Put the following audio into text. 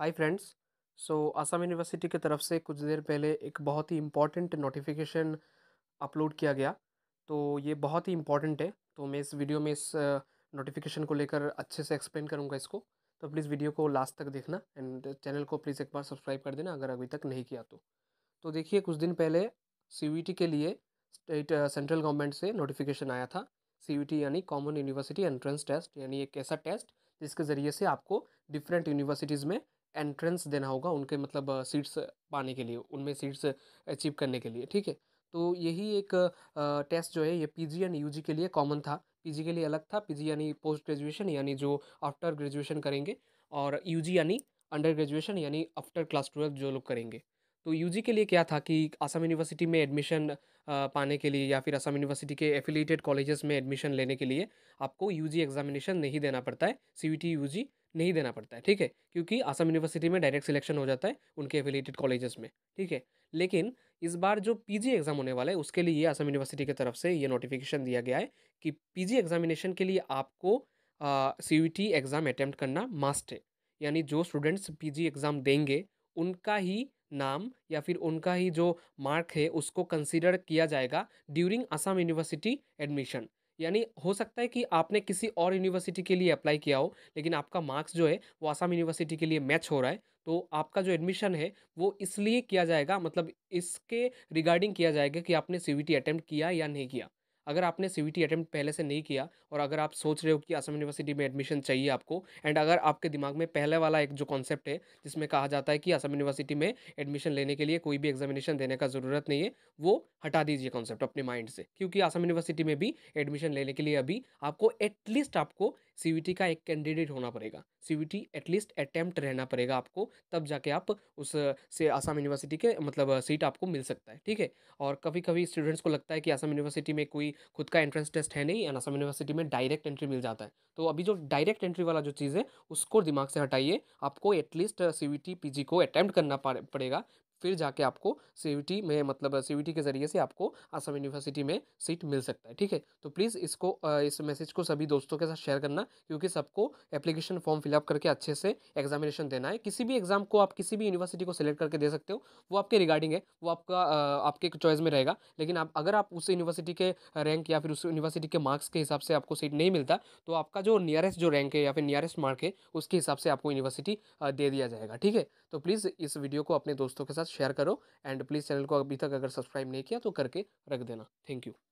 हाय friends so Assam university की तरफ से कुछ देर पहले एक बहुत ही इम्पॉर्टेंट नोटिफिकेशन अपलोड किया गया तो ये बहुत ही इम्पॉर्टेंट है तो मैं इस वीडियो में इस नोटिफिकेशन को लेकर अच्छे से एक्सप्लेन करूँगा इसको तो प्लीज़ वीडियो को लास्ट तक देखना एंड चैनल को प्लीज़ एक बार सब्सक्राइब कर देना अगर अभी तक नहीं किया तो तो देखिए कुछ दिन पहले सी के लिए स्टेट सेंट्रल गवर्नमेंट से नोटिफिकेशन आया था सी यानी कॉमन यूनिवर्सिटी एंट्रेंस टेस्ट यानी एक ऐसा टेस्ट जिसके ज़रिए से आपको डिफरेंट यूनिवर्सिटीज़ में एंट्रेंस देना होगा उनके मतलब सीट्स पाने के लिए उनमें सीट्स अचीव करने के लिए ठीक है तो यही एक टेस्ट जो है ये पी जी एंड जी के लिए कॉमन था जी के लिए अलग था जी यानी पोस्ट ग्रेजुएशन यानी जो आफ्टर ग्रेजुएशन करेंगे और जी यानी अंडर ग्रेजुएशन यानी आफ्टर क्लास ट्वेल्व जो लोग करेंगे तो जी के लिए क्या था कि आसाम यूनिवर्सिटी में एडमिशन पाने के लिए या फिर आसाम यूनिवर्सिटी के एफिलेटेड कॉलेजेस में एडमिशन लेने के लिए आपको जी एग्जामिनेशन नहीं देना पड़ता है सी यू टी नहीं देना पड़ता है ठीक है क्योंकि आसाम यूनिवर्सिटी में डायरेक्ट सिलेक्शन हो जाता है उनके एफिलेटेड कॉलेजेस में ठीक है लेकिन इस बार जो पीजी एग्ज़ाम होने वाला है उसके लिए आसाम यूनिवर्सिटी की तरफ से ये नोटिफिकेशन दिया गया है कि पीजी एग्जामिनेशन के लिए आपको सी एग्ज़ाम अटैम्प्ट करना मास्ट है यानी जो स्टूडेंट्स पीजी एग्ज़ाम देंगे उनका ही नाम या फिर उनका ही जो मार्क है उसको कंसिडर किया जाएगा ड्यूरिंग आसाम यूनिवर्सिटी एडमिशन यानी हो सकता है कि आपने किसी और यूनिवर्सिटी के लिए अप्लाई किया हो लेकिन आपका मार्क्स जो है वो आसाम यूनिवर्सिटी के लिए मैच हो रहा है तो आपका जो एडमिशन है वो इसलिए किया जाएगा मतलब इसके रिगार्डिंग किया जाएगा कि आपने सी अटैम्प्ट किया या नहीं किया अगर आपने सी वी अटैम्प्ट पहले से नहीं किया और अगर आप सोच रहे हो कि असम यूनिवर्सिटी में एडमिशन चाहिए आपको एंड अगर आपके दिमाग में पहले वाला एक जो कॉन्सेप्ट है जिसमें कहा जाता है कि असम यूनिवर्सिटी में एडमिशन लेने के लिए कोई भी एग्जामिनेशन देने का ज़रूरत नहीं है वो हटा दीजिए कॉन्सेप्ट अपने माइंड से क्योंकि असम यूनिवर्सिटी में भी एडमिशन लेने के लिए अभी आपको एटलीस्ट आपको सी का एक कैंडिडेट होना पड़ेगा सी एटलीस्ट अटैम्प्ट रहना पड़ेगा आपको तब जाके आप उस से आसाम यूनिवर्सिटी के मतलब सीट आपको मिल सकता है ठीक है और कभी कभी स्टूडेंट्स को लगता है कि आसाम यूनिवर्सिटी में कोई खुद का एंट्रेंस टेस्ट है नहीं अनासम यूनिवर्सिटी में डायरेक्ट एंट्री मिल जाता है तो अभी जो डायरेक्ट एंट्री वाला जो चीज़ है उसको दिमाग से हटाइए आपको एटलीस्ट सी वी को अटैम्प्ट करना पड़ेगा फिर जाके आपको सी में मतलब सी के ज़रिए से आपको असम यूनिवर्सिटी में सीट मिल सकता है ठीक है तो प्लीज़ इसको इस मैसेज को सभी दोस्तों के साथ शेयर करना क्योंकि सबको एप्लीकेशन फॉर्म फिलअप करके अच्छे से एग्जामिनेशन देना है किसी भी एग्जाम को आप किसी भी यूनिवर्सिटी को सिलेक्ट करके दे सकते हो वो आपके रिगार्डिंग है वो आपका आपके चॉइस में रहेगा लेकिन आप अगर आप उस यूनिवर्सिटी के रैंक या फिर उस यूनिवर्सिटी के मार्क्स के हिसाब से आपको सीट नहीं मिलता तो आपका जो नियरेस्ट जो रैंक है या फिर नियरेस्ट मार्क है उसके हिसाब से आपको यूनिवर्सिटी दे दिया जाएगा ठीक है तो प्लीज़ इस वीडियो को अपने दोस्तों के साथ शेयर करो एंड प्लीज़ चैनल को अभी तक अगर सब्सक्राइब नहीं किया तो करके रख देना थैंक यू